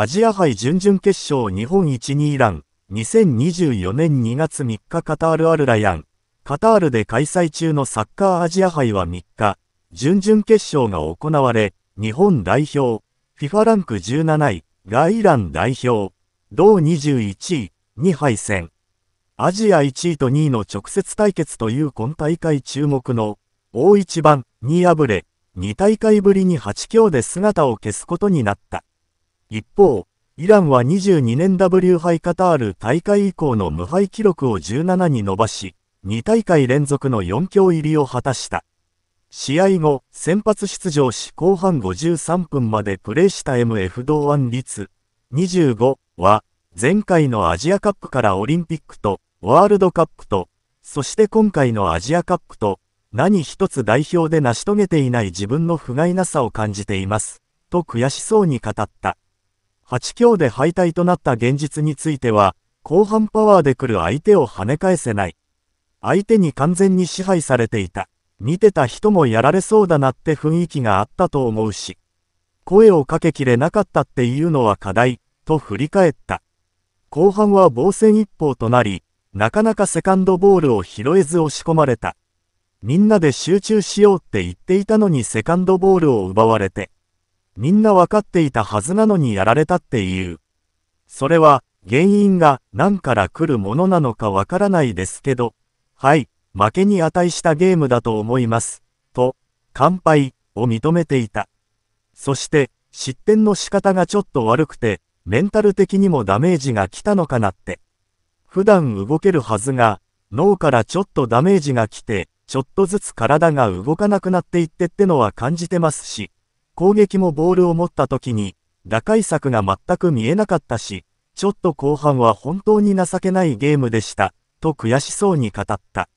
アジア杯準々決勝日本一2イラン、2024年2月3日カタールアルラヤン、カタールで開催中のサッカーアジア杯は3日、準々決勝が行われ、日本代表、FIFA ランク17位、がイラン代表、同21位、に敗戦。アジア1位と2位の直接対決という今大会注目の、大一番に敗れ、2大会ぶりに8強で姿を消すことになった。一方、イランは22年 W 杯カタール大会以降の無敗記録を17に伸ばし、2大会連続の4強入りを果たした。試合後、先発出場し後半53分までプレーした MF 同案率25は、前回のアジアカップからオリンピックと、ワールドカップと、そして今回のアジアカップと、何一つ代表で成し遂げていない自分の不甲斐なさを感じています、と悔しそうに語った。8強で敗退となった現実については、後半パワーで来る相手を跳ね返せない。相手に完全に支配されていた。見てた人もやられそうだなって雰囲気があったと思うし。声をかけきれなかったっていうのは課題、と振り返った。後半は防戦一方となり、なかなかセカンドボールを拾えず押し込まれた。みんなで集中しようって言っていたのにセカンドボールを奪われて、みんなわかっていたはずなのにやられたっていう。それは、原因が何から来るものなのかわからないですけど、はい、負けに値したゲームだと思います、と、乾杯を認めていた。そして、失点の仕方がちょっと悪くて、メンタル的にもダメージが来たのかなって。普段動けるはずが、脳からちょっとダメージが来て、ちょっとずつ体が動かなくなっていってってのは感じてますし。攻撃もボールを持った時に、打開策が全く見えなかったし、ちょっと後半は本当に情けないゲームでした、と悔しそうに語った。